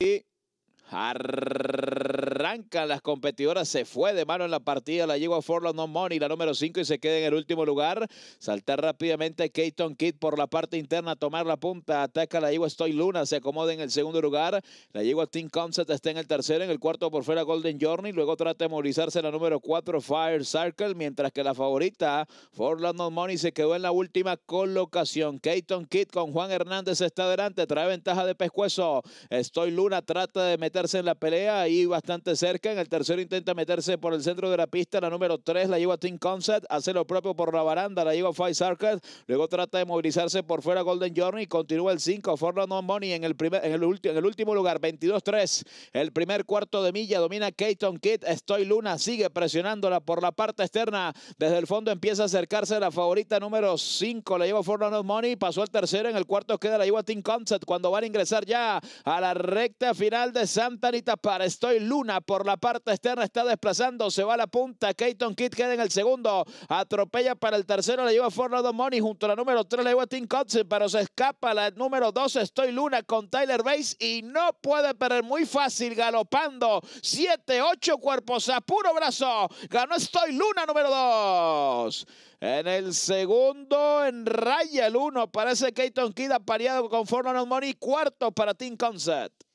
day arranca las competidoras, se fue de mano en la partida, la yegua Forland No Money, la número 5 y se queda en el último lugar. Saltar rápidamente Keaton Kidd por la parte interna, tomar la punta, ataca la yegua Estoy Luna, se acomoda en el segundo lugar. La yegua Team Concept está en el tercero, en el cuarto por fuera Golden Journey, luego trata de movilizarse la número 4 Fire Circle, mientras que la favorita Forland No Money se quedó en la última colocación. Keaton Kidd con Juan Hernández está adelante, trae ventaja de pescuezo. Estoy Luna trata de meter en la pelea, ahí bastante cerca. En el tercero intenta meterse por el centro de la pista, la número 3 la lleva Team Concept, hace lo propio por la baranda, la lleva Five Circuit. luego trata de movilizarse por fuera Golden Journey, continúa el 5, Forno No Money en el, primer, en el, en el último lugar, 22-3. El primer cuarto de milla domina Keaton Kidd, Estoy Luna sigue presionándola por la parte externa, desde el fondo empieza a acercarse la favorita número 5, la lleva Forno No Money, pasó al tercero, en el cuarto queda la lleva Team Concept, cuando van a ingresar ya a la recta final de Sam ventanita para Estoy Luna por la parte externa. Está desplazando. Se va a la punta. Keaton kid queda en el segundo. Atropella para el tercero. le lleva Fornado Money junto a la número 3. le lleva Tim concert pero se escapa la número 2. Estoy Luna con Tyler Bates y no puede perder. Muy fácil galopando. 7, 8 cuerpos a puro brazo. Ganó Estoy Luna número 2. En el segundo, en raya el 1, parece Keaton Kidd apareado con Fornado Money. Cuarto para team Concept.